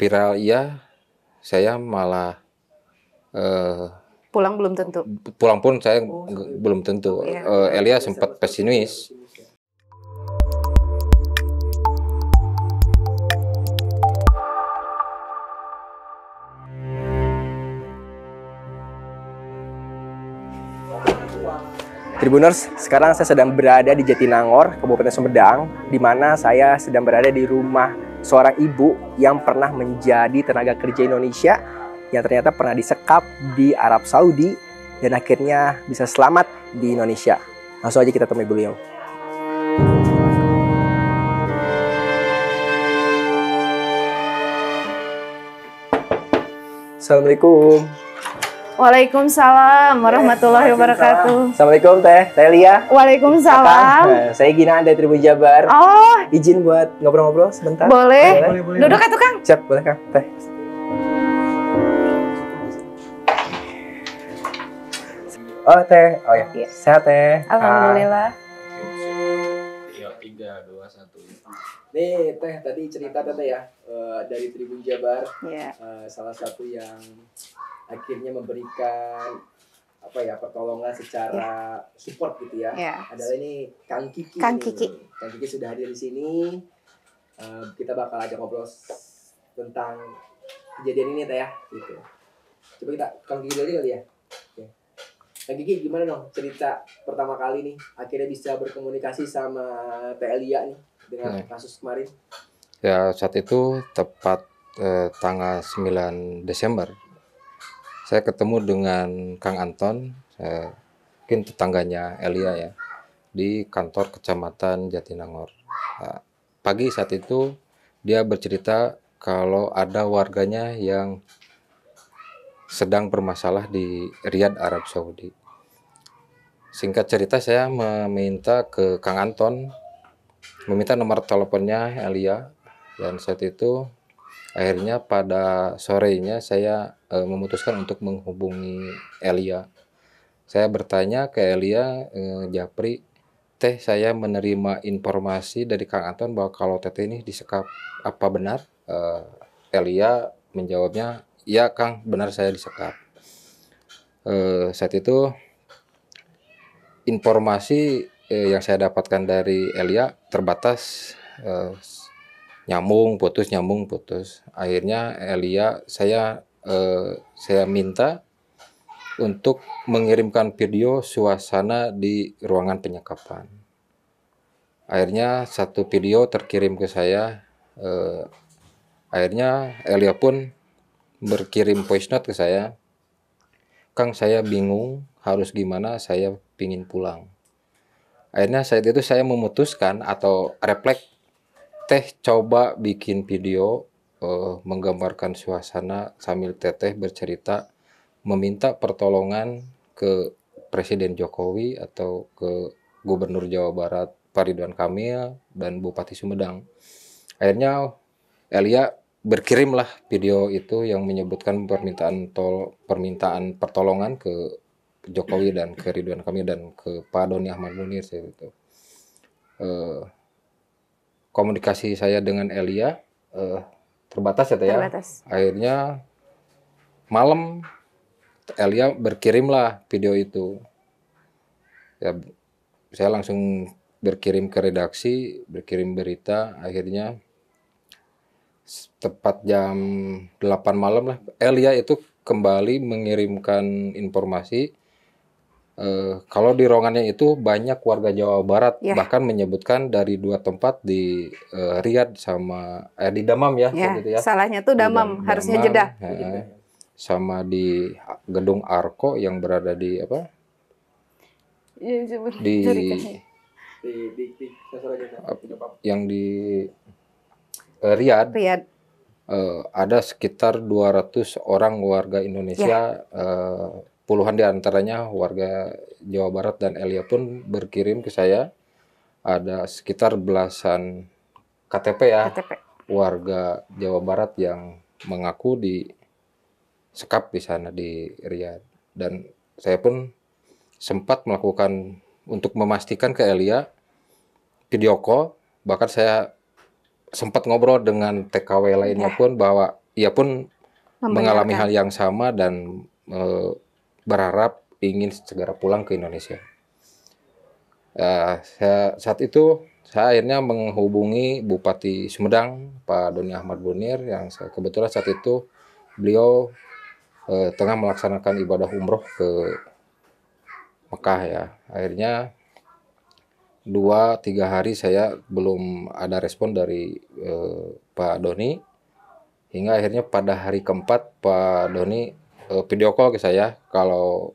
viral iya saya malah uh, pulang belum tentu pulang pun saya oh, iya. belum tentu oh, Iya. uh, Elia iya, sempat pesimis Tribuners, sekarang saya sedang berada di Jatinangor, Kabupaten Sumedang, di mana saya sedang berada di rumah seorang ibu yang pernah menjadi tenaga kerja Indonesia yang ternyata pernah disekap di Arab Saudi dan akhirnya bisa selamat di Indonesia. Langsung aja kita temui beliau. Assalamualaikum. Waalaikumsalam iya, warahmatullahi wabarakatuh. Assalamualaikum Teh, Teh Lia. Waalaikumsalam. Kata, eh, saya Gina dari Tribun Jabar. Oh, izin buat ngobrol-ngobrol sebentar. Boleh. boleh, boleh Duduk atuh Kang? Siap, boleh Kang. Teh. Oh Teh, oh ya. Iya. Sehat Teh. Ah. Alhamdulillah. Iya, tiga, dua, satu. Nih Teh tadi cerita Teh ya eh, dari Tribun Jabar. Iya. uh, salah satu yang akhirnya memberikan apa ya pertolongan secara yeah. support gitu ya yeah. adalah ini Kang Kiki Kang Kiki Kang Kiki sudah hadir di sini uh, kita bakal ajak ngobrol tentang kejadian ini ya gitu coba kita Kang Kiki dulu ya Kang Kiki gimana dong cerita pertama kali nih akhirnya bisa berkomunikasi sama Teh nih dengan hmm. kasus kemarin ya saat itu tepat eh, tanggal 9 Desember saya ketemu dengan Kang Anton, saya, mungkin tetangganya Elia ya, di kantor kecamatan Jatinangor. Nah, pagi saat itu dia bercerita kalau ada warganya yang sedang bermasalah di Riyadh Arab Saudi. Singkat cerita saya meminta ke Kang Anton, meminta nomor teleponnya Elia dan saat itu akhirnya pada sorenya saya e, memutuskan untuk menghubungi Elia saya bertanya ke Elia e, Japri teh saya menerima informasi dari Kang Anton bahwa kalau teteh ini disekap apa benar e, Elia menjawabnya ya Kang benar saya disekap e, saat itu informasi e, yang saya dapatkan dari Elia terbatas E, nyambung putus nyambung putus akhirnya Elia saya eh, saya minta untuk mengirimkan video suasana di ruangan penyekapan akhirnya satu video terkirim ke saya eh, akhirnya Elia pun berkirim voice note ke saya Kang saya bingung harus gimana saya pingin pulang akhirnya saat itu saya memutuskan atau refleks teteh coba bikin video uh, menggambarkan suasana sambil teteh bercerita meminta pertolongan ke Presiden Jokowi atau ke Gubernur Jawa Barat Pak Ridwan Kamil dan Bupati Sumedang. Akhirnya Elia berkirimlah video itu yang menyebutkan permintaan tol permintaan pertolongan ke Jokowi dan ke Ridwan Kamil dan ke Pak Doni Ahmad Munir itu. Uh, komunikasi saya dengan Elia uh, terbatas ya Teh ya? Terbatas. Akhirnya malam Elia berkirimlah video itu. Ya saya langsung berkirim ke redaksi, berkirim berita, akhirnya tepat jam 8 malam lah Elia itu kembali mengirimkan informasi Uh, kalau di ruangannya itu banyak warga Jawa Barat yeah. bahkan menyebutkan dari dua tempat di uh, Riyadh sama eh, di Damam ya, yeah. Ya, gitu ya. Salahnya tuh Damam, Damam harusnya Jeda Ya, Sama di gedung Arko yang berada di apa? Iya, iya, di, di, di, di yang di uh, Riyadh. Riyad. Uh, ada sekitar 200 orang warga Indonesia yeah. Ya. Puluhan di antaranya warga Jawa Barat dan Elia pun berkirim ke saya ada sekitar belasan KTP ya. KTP. Warga Jawa Barat yang mengaku di sekap di sana di Riyadh dan saya pun sempat melakukan untuk memastikan ke Elia video call bahkan saya sempat ngobrol dengan TKW lainnya ya. pun bahwa ia pun mengalami hal yang sama dan e, berharap ingin segera pulang ke Indonesia. Uh, eh, saya, saat itu saya akhirnya menghubungi Bupati Sumedang Pak Doni Ahmad Bonir yang saya, kebetulan saat itu beliau uh, tengah melaksanakan ibadah umroh ke Mekah ya. Akhirnya dua tiga hari saya belum ada respon dari uh, Pak Doni hingga akhirnya pada hari keempat Pak Doni Eh, video call ke saya kalau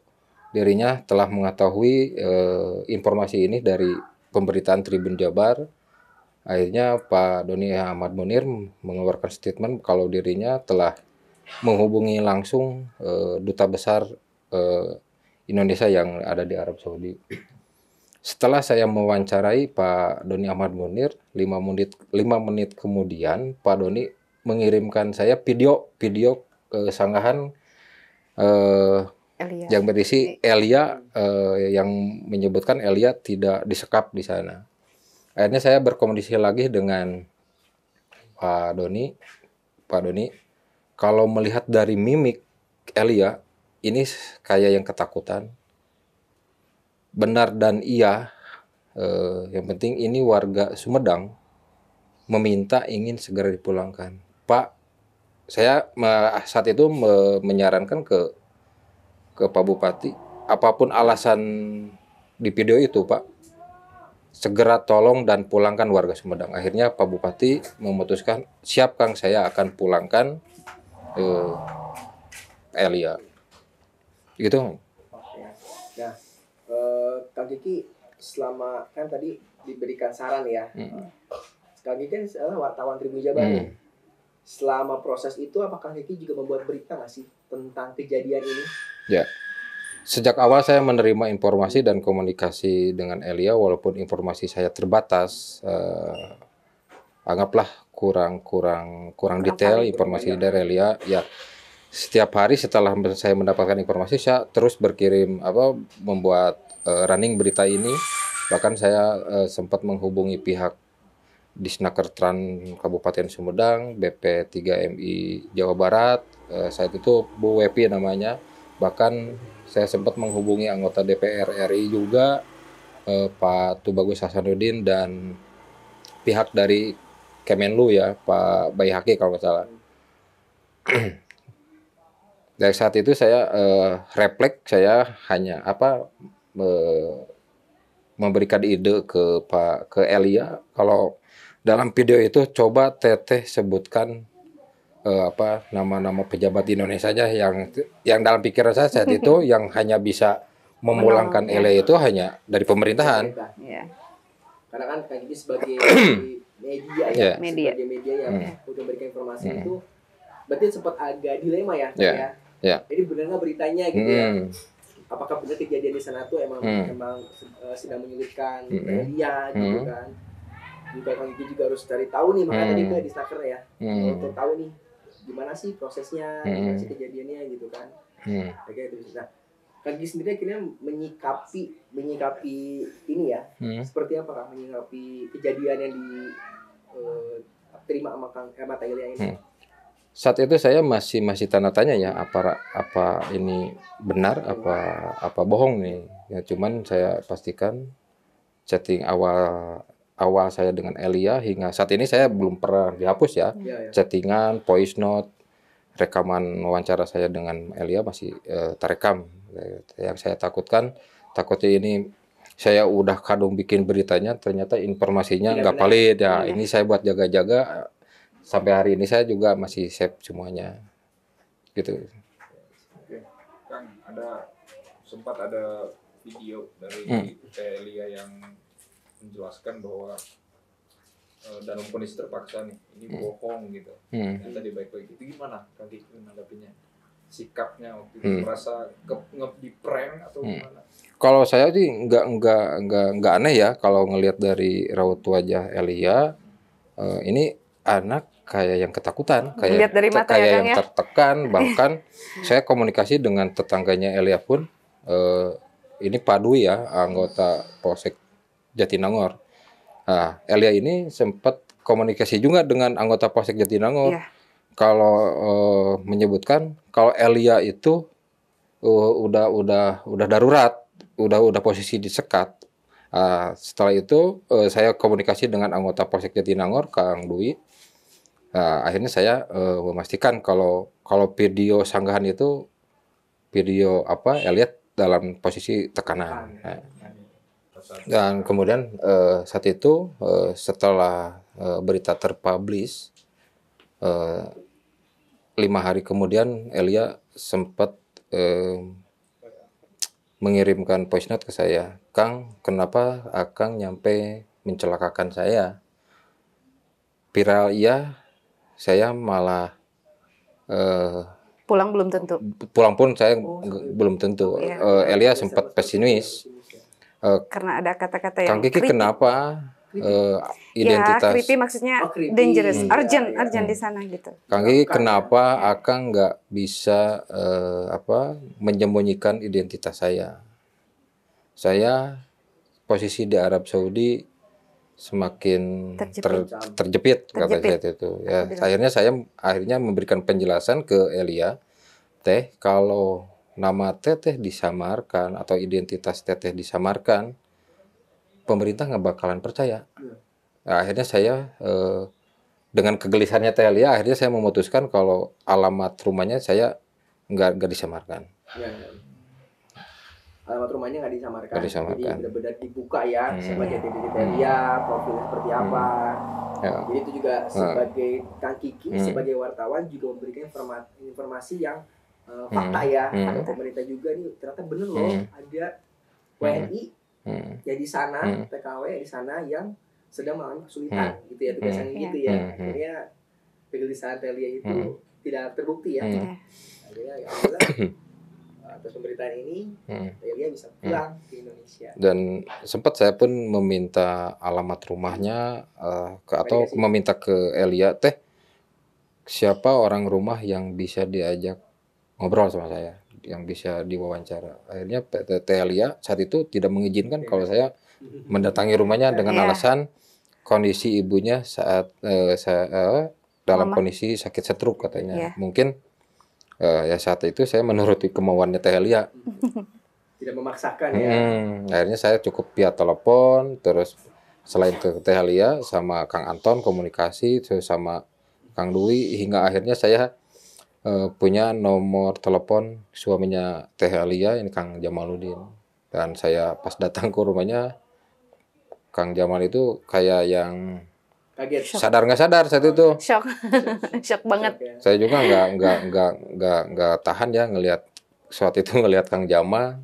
dirinya telah mengetahui eh, informasi ini dari pemberitaan Tribun Jabar. Akhirnya Pak Doni Ahmad Munir mengeluarkan statement kalau dirinya telah menghubungi langsung eh, duta besar eh, Indonesia yang ada di Arab Saudi. Setelah saya mewawancarai Pak Doni Ahmad Munir, 5 menit 5 menit kemudian Pak Doni mengirimkan saya video video kesanggahan eh, Eh, Elia. yang berisi Elia uh, yang menyebutkan Elia tidak disekap di sana. Akhirnya saya berkomunikasi lagi dengan Pak Doni. Pak Doni, kalau melihat dari mimik Elia, ini kayak yang ketakutan. Benar dan iya, eh, yang penting ini warga Sumedang meminta ingin segera dipulangkan. Pak, saya saat itu menyarankan ke ke Pak Bupati apapun alasan di video itu Pak segera tolong dan pulangkan warga Sumedang. Akhirnya Pak Bupati memutuskan siap Kang saya akan pulangkan eh, Elia. Gitu. Oke. Nah, eh, Kang Kiki selama kan tadi diberikan saran ya. Hmm. Kang Kiki kan wartawan Tribun Jabar hmm selama proses itu apakah Ricky juga membuat berita nggak sih tentang kejadian ini? Ya. Sejak awal saya menerima informasi dan komunikasi dengan Elia walaupun informasi saya terbatas eh, anggaplah kurang kurang kurang detail informasi ya. dari Elia ya setiap hari setelah saya mendapatkan informasi saya terus berkirim apa membuat eh, running berita ini bahkan saya eh, sempat menghubungi pihak di Kabupaten Sumedang, BP3MI Jawa Barat, eh, saat itu Bu Wepi namanya. Bahkan saya sempat menghubungi anggota DPR RI juga, eh, Pak Tubagus Hasanuddin dan pihak dari Kemenlu ya, Pak Bayhaki kalau nggak salah. dari saat itu saya eh, refleks saya hanya apa eh, memberikan ide ke Pak ke Elia kalau dalam video itu coba Teteh sebutkan uh, apa nama-nama pejabat di Indonesia aja yang yang dalam pikiran saya saat itu yang hanya bisa memulangkan Ele ya. itu hanya dari pemerintahan. Iya. Karena kan ini ya, iya. sebagai media ya, yeah. media. sebagai media yang hmm. untuk memberikan informasi hmm. itu berarti sempat agak dilema ya, yeah. ya. Yeah. Jadi benar nggak beritanya gitu mm. ya? Hmm. Apakah benar kejadian di sana tuh emang mm. emang uh, sedang menyulitkan hmm. media gitu hmm. kan? juga kang itu juga harus cari tahu nih makanya hmm. tadi di stalker ya hmm. untuk tahu nih gimana sih prosesnya hmm. gimana sih kejadiannya gitu kan hmm. akhirnya itu bisa Kang Gigi sendiri akhirnya menyikapi menyikapi ini ya hmm. seperti apa kan menyikapi kejadian yang di uh, terima sama kang eh, mata ini hmm. saat itu saya masih masih tanda tanya ya apa apa ini benar apa apa bohong nih ya cuman saya pastikan chatting awal awal saya dengan Elia hingga saat ini saya belum pernah dihapus ya. ya, ya. Chattingan, voice note, rekaman wawancara saya dengan Elia masih eh, terekam. Yang saya takutkan takutnya ini saya udah kadung bikin beritanya ternyata informasinya nggak valid ya. Iya. Ini saya buat jaga-jaga sampai hari ini saya juga masih save semuanya. Gitu. Oke. Kang, ada sempat ada video dari hmm. Elia yang menjelaskan bahwa uh, eh, dalam kondisi terpaksa nih ini hmm. bohong gitu hmm. tadi baik-baik itu gimana kali menanggapinya sikapnya waktu itu hmm. merasa ke, nge, di prank atau hmm. gimana? Kalau saya sih nggak nggak nggak nggak aneh ya kalau ngelihat dari raut wajah Elia uh, ini anak kayak yang ketakutan, kayak mata ya, kayak ya, yang ya? tertekan. Bahkan saya komunikasi dengan tetangganya Elia pun uh, ini padu ya anggota polsek Jatinangor. Nah, Elia ini sempat komunikasi juga dengan anggota Polsek Jatinangor. Yeah. Kalau uh, menyebutkan kalau Elia itu uh, udah udah udah darurat, udah udah posisi disekat. Uh, setelah itu uh, saya komunikasi dengan anggota Polsek Jatinangor Kang Dwi. Uh, akhirnya saya uh, memastikan kalau kalau video sanggahan itu video apa Elia dalam posisi tekanan. Nah, dan kemudian uh, saat itu uh, setelah uh, berita terpublish, uh, lima hari kemudian Elia sempat uh, mengirimkan voice note ke saya, Kang, kenapa Akang nyampe mencelakakan saya? Viral iya, saya malah uh, pulang belum tentu pulang pun saya oh. belum tentu oh, iya. uh, Elia sempat pesimis Eh, Karena ada kata-kata yang Kang Kiki creepy. kenapa uh, identitas? Ya, creepy maksudnya oh, creepy. dangerous, hmm. urgent, ya, ya. urgent iya. di sana gitu. Kang Kiki kenapa ya. Akang nggak bisa uh, apa menyembunyikan identitas saya? Saya posisi di Arab Saudi semakin terjepit, ter, terjepit, terjepit. kata saya itu. Ya, akhirnya saya akhirnya memberikan penjelasan ke Elia, teh kalau nama teteh disamarkan atau identitas teteh disamarkan, pemerintah nggak bakalan percaya. Iya. Nah, akhirnya saya eh, dengan kegelisahannya Teh akhirnya saya memutuskan kalau alamat rumahnya saya nggak nggak disamarkan. Iya, iya. Alamat rumahnya nggak disamarkan. Gak disamarkan. Jadi benar-benar dibuka ya hmm. sebagai -titik hmm. Lia, profilnya seperti hmm. apa. Hmm. Ya. Jadi itu juga hmm. sebagai hmm. Kang Kiki hmm. sebagai wartawan juga memberikan informasi yang uh, fakta hmm. ya hmm. ada pemerintah juga nih ternyata bener loh hmm. ada WNI hmm. ya di sana hmm. TKW ya di sana yang sedang mengalami kesulitan hmm. gitu ya tugasnya hmm. Iya. gitu ya hmm. hmm. akhirnya kegelisahan Telia itu hmm. tidak terbukti ya hmm. akhirnya ya allah atas pemberitaan ini hmm. dia bisa pulang hmm. ke Indonesia dan sempat saya pun meminta alamat rumahnya uh, ke, atau meminta ke Elia teh siapa orang rumah yang bisa diajak ngobrol sama saya yang bisa diwawancara. Akhirnya PT Telia saat itu tidak mengizinkan iya. kalau saya mendatangi rumahnya iya. dengan yeah. alasan kondisi ibunya saat uh, eh, saya, uh, eh, dalam Mama. kondisi sakit setruk katanya. Yeah. Mungkin uh, ya saat itu saya menuruti kemauannya Telia. Tidak memaksakan ya. Hmm, akhirnya saya cukup via telepon terus selain ke Telia sama Kang Anton komunikasi terus sama Kang Dwi hingga akhirnya saya Eh, punya nomor telepon suaminya Teh Alia ini Kang Jamaludin dan saya pas datang ke rumahnya Kang Jamal itu kayak yang kaget sadar nggak sadar saat itu oh, shock shock banget ya. saya juga nggak nggak nggak nggak nggak tahan ya ngelihat saat itu ngelihat Kang Jamal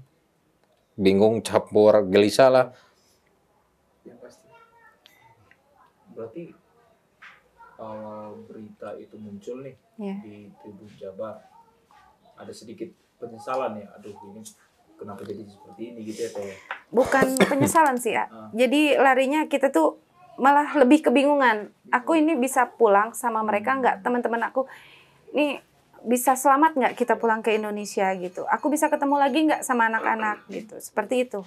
bingung capur gelisah lah ya, berarti kalau berita itu muncul nih yeah. di Tribun Jabar ada sedikit penyesalan ya aduh ini kenapa jadi seperti ini gitu ya teh bukan penyesalan sih ya ah. jadi larinya kita tuh malah lebih kebingungan aku ini bisa pulang sama mereka nggak teman-teman aku ini bisa selamat nggak kita pulang ke Indonesia gitu aku bisa ketemu lagi nggak sama anak-anak gitu seperti itu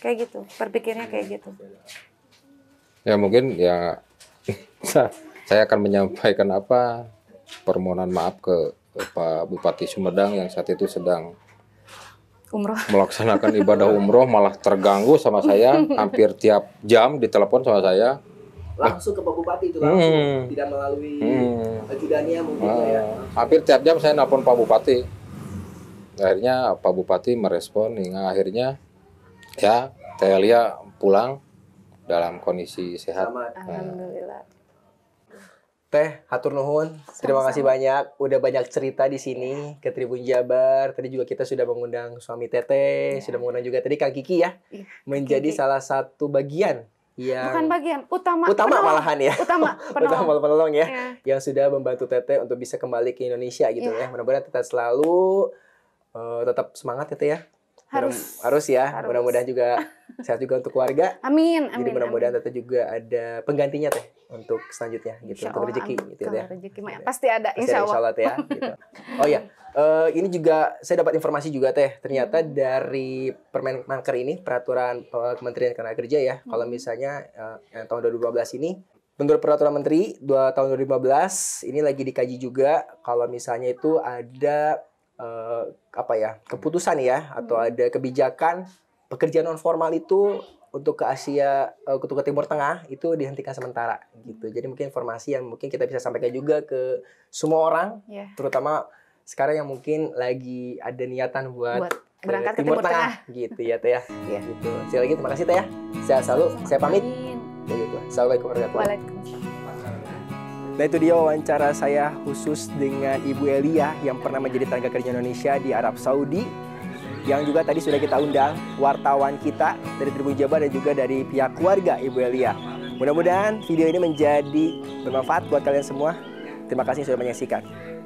kayak gitu berpikirnya kayak gitu ya mungkin ya saya akan menyampaikan apa permohonan maaf ke Pak Bupati Sumedang yang saat itu sedang umroh. melaksanakan ibadah umroh malah terganggu sama saya hampir tiap jam ditelepon sama saya langsung ke Pak Bupati itu langsung hmm. tidak melalui hmm. ajudannya mungkin ah. ya hampir tiap jam saya nelpon Pak Bupati akhirnya Pak Bupati merespon hingga akhirnya ya Telia pulang dalam kondisi sehat. Selamat. Nah. Alhamdulillah. Teh, hatur nuhun. Terima Sama -sama. kasih banyak. Udah banyak cerita di sini ke Tribun Jabar. Tadi juga kita sudah mengundang suami Teteh, ya. sudah mengundang juga tadi Kang Kiki ya. Iya, Menjadi Kiki. salah satu bagian yang bukan bagian utama utama penolong. malahan ya. Utama penolong. utama penolong ya. ya, Yang sudah membantu Teteh untuk bisa kembali ke Indonesia gitu ya. ya. Mudah-mudahan tetap selalu uh, tetap semangat Teteh ya harus mudah, harus ya mudah-mudahan juga sehat juga untuk keluarga amin amin jadi mudah-mudahan tetap juga ada penggantinya teh untuk selanjutnya gitu untuk rezeki gitu ya rezeki ya. Gitu ya. pasti ada pasti insya, ada, Allah teh ya gitu. oh ya uh, ini juga saya dapat informasi juga teh ternyata hmm. dari permen manker ini peraturan Kementerian tenaga Kerja ya hmm. kalau misalnya uh, yang tahun 2012 ini Menurut peraturan menteri 2 tahun 2015 ini lagi dikaji juga kalau misalnya itu ada uh, apa ya keputusan ya atau hmm. ada kebijakan pekerjaan non formal itu untuk ke Asia uh, eh, untuk ke Timur Tengah itu dihentikan sementara gitu. Jadi mungkin informasi yang mungkin kita bisa sampaikan juga ke semua orang, yeah. terutama sekarang yang mungkin lagi ada niatan buat, buat ke berangkat Timur ke Timur Tengah, Tengah. gitu ya Teh ya. Iya. Gitu. Sekali lagi terima kasih Teh ya. Saya selalu saya pamit. Ya, Assalamualaikum warahmatullahi wabarakatuh. Nah itu dia wawancara saya khusus dengan Ibu Elia yang pernah menjadi tenaga kerja Indonesia di Arab Saudi yang juga tadi sudah kita undang wartawan kita dari Tribun Jabar dan juga dari pihak keluarga Ibu Elia. Mudah-mudahan video ini menjadi bermanfaat buat kalian semua. Terima kasih sudah menyaksikan.